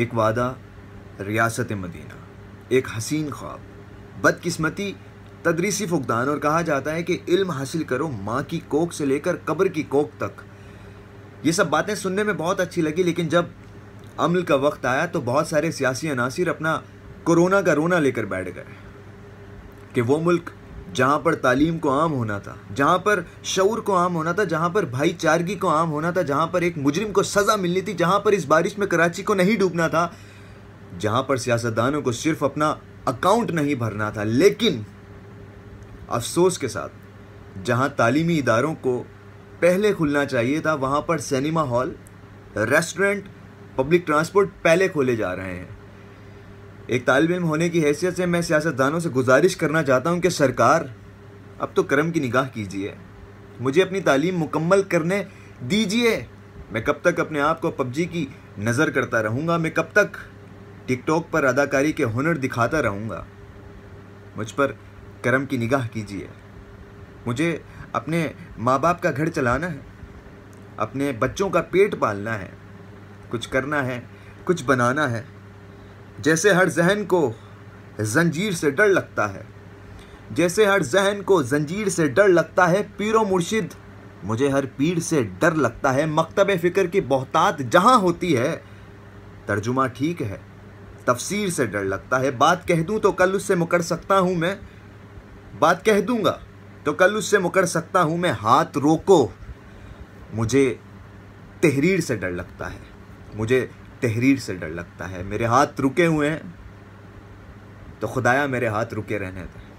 एक वादा रियासत मदीना एक हसीन ख्वाब बदकिस्मती तदरीसी फुकदान और कहा जाता है कि इल्म हासिल करो माँ की कोक से लेकर कब्र की कोक तक ये सब बातें सुनने में बहुत अच्छी लगी लेकिन जब अमल का वक्त आया तो बहुत सारे सियासी अनासर अपना कोरोना का रोना लेकर बैठ गए कि वो मुल्क जहाँ पर तालीम को आम होना था जहाँ पर शौर को आम होना था जहाँ पर भाईचारगी को आम होना था जहाँ पर एक मुजरिम को सज़ा मिलनी थी जहाँ पर इस बारिश में कराची को नहीं डूबना था जहाँ पर सियासतदानों को सिर्फ अपना अकाउंट नहीं भरना था लेकिन अफसोस के साथ जहाँ तालीमी इदारों को पहले खुलना चाहिए था वहाँ पर cinema hall restaurant public transport पहले खोले जा रहे हैं एक तालब इम होने की हैसियत से मैं सियासतदानों से गुजारिश करना चाहता हूँ कि सरकार अब तो करम की निगाह कीजिए मुझे अपनी तालीम मुकम्मल करने दीजिए मैं कब तक अपने आप को पबजी की नज़र करता रहूँगा मैं कब तक टिकटॉक पर अदाकारी के हुनर दिखाता रहूँगा मुझ पर करम की निगाह कीजिए मुझे अपने माँ बाप का घर चलाना है अपने बच्चों का पेट पालना है कुछ करना है कुछ बनाना है जैसे हर जहन को जंजीर से डर लगता है जैसे हर जहन को जंजीर से डर लगता है पीरो मुर्शिद मुझे हर पीर से डर लगता है मकतब फ़िक्र की बहतात जहाँ होती है तर्जुमा ठीक है तफसीर से डर लगता है बात कह दूँ तो कल उससे मुकर सकता हूँ मैं बात कह दूँगा तो कल उससे मुकर सकता हूँ मैं हाथ रोको मुझे तहरीर से डर लगता है मुझे तहरीर से डर लगता है मेरे हाथ रुके हुए हैं तो खुदाया मेरे हाथ रुके रहने थे